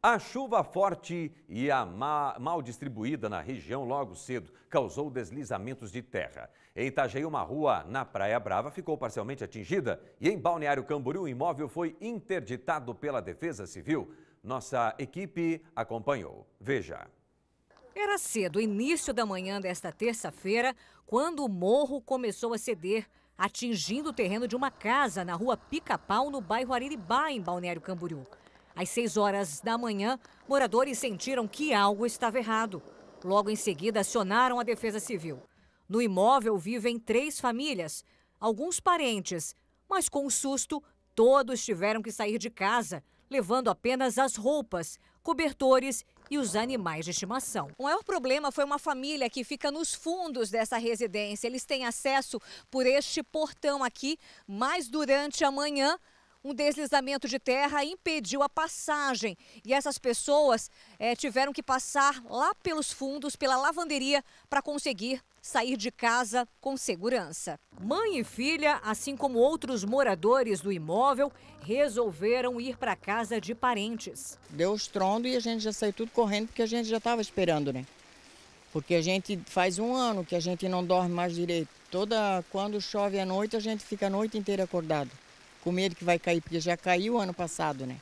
A chuva forte e a mal distribuída na região logo cedo causou deslizamentos de terra. Em Itajaí, uma rua na Praia Brava ficou parcialmente atingida e em Balneário Camboriú, o imóvel foi interditado pela Defesa Civil. Nossa equipe acompanhou. Veja. Era cedo, início da manhã desta terça-feira, quando o morro começou a ceder, atingindo o terreno de uma casa na rua Pica-Pau, no bairro Ariribá, em Balneário Camboriú. Às 6 horas da manhã, moradores sentiram que algo estava errado. Logo em seguida, acionaram a Defesa Civil. No imóvel vivem três famílias, alguns parentes, mas com o um susto, todos tiveram que sair de casa, levando apenas as roupas, cobertores e os animais de estimação. O maior problema foi uma família que fica nos fundos dessa residência. Eles têm acesso por este portão aqui, mas durante a manhã um deslizamento de terra impediu a passagem e essas pessoas é, tiveram que passar lá pelos fundos, pela lavanderia, para conseguir sair de casa com segurança. Mãe e filha, assim como outros moradores do imóvel, resolveram ir para casa de parentes. Deu estrondo e a gente já saiu tudo correndo porque a gente já estava esperando, né? Porque a gente faz um ano que a gente não dorme mais direito. Toda quando chove à noite, a gente fica a noite inteira acordado com medo que vai cair, porque já caiu ano passado, né?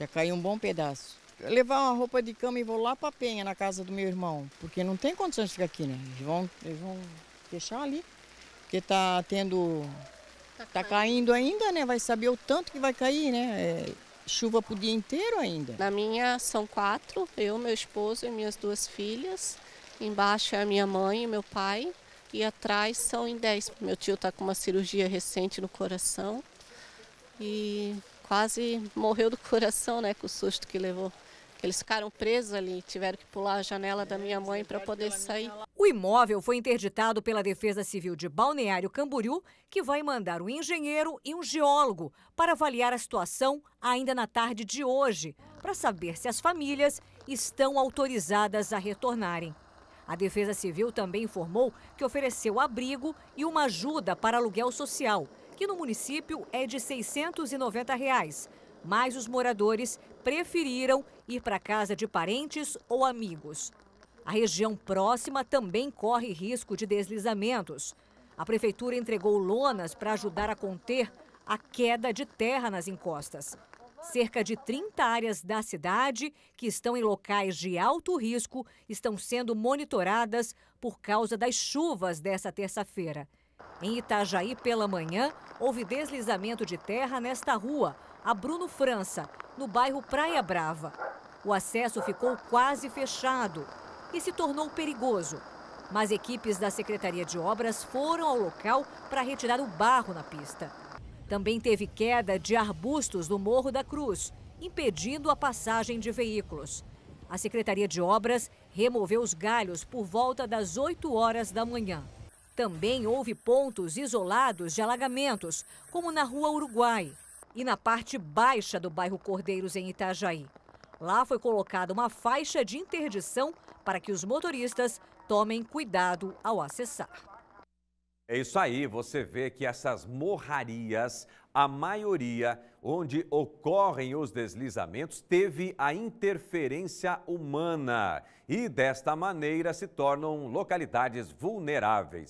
Já caiu um bom pedaço. Eu levar uma roupa de cama e vou lá para Penha, na casa do meu irmão, porque não tem condições de ficar aqui, né? Eles vão, eles vão deixar ali, porque tá tendo... Tá, tá caindo ainda, né? Vai saber o tanto que vai cair, né? É chuva pro dia inteiro ainda? Na minha são quatro, eu, meu esposo e minhas duas filhas. Embaixo é a minha mãe e meu pai. E atrás são em dez. Meu tio está com uma cirurgia recente no coração e quase morreu do coração, né, com o susto que levou. Eles ficaram presos ali, tiveram que pular a janela da minha mãe para poder sair. O imóvel foi interditado pela Defesa Civil de Balneário Camboriú, que vai mandar um engenheiro e um geólogo para avaliar a situação ainda na tarde de hoje, para saber se as famílias estão autorizadas a retornarem. A Defesa Civil também informou que ofereceu abrigo e uma ajuda para aluguel social aqui no município é de R$ 690, reais, mas os moradores preferiram ir para casa de parentes ou amigos. A região próxima também corre risco de deslizamentos. A prefeitura entregou lonas para ajudar a conter a queda de terra nas encostas. Cerca de 30 áreas da cidade, que estão em locais de alto risco, estão sendo monitoradas por causa das chuvas dessa terça-feira. Em Itajaí, pela manhã, houve deslizamento de terra nesta rua, a Bruno França, no bairro Praia Brava. O acesso ficou quase fechado e se tornou perigoso. Mas equipes da Secretaria de Obras foram ao local para retirar o barro na pista. Também teve queda de arbustos do Morro da Cruz, impedindo a passagem de veículos. A Secretaria de Obras removeu os galhos por volta das 8 horas da manhã. Também houve pontos isolados de alagamentos, como na Rua Uruguai e na parte baixa do bairro Cordeiros, em Itajaí. Lá foi colocada uma faixa de interdição para que os motoristas tomem cuidado ao acessar. É isso aí, você vê que essas morrarias, a maioria onde ocorrem os deslizamentos, teve a interferência humana e desta maneira se tornam localidades vulneráveis.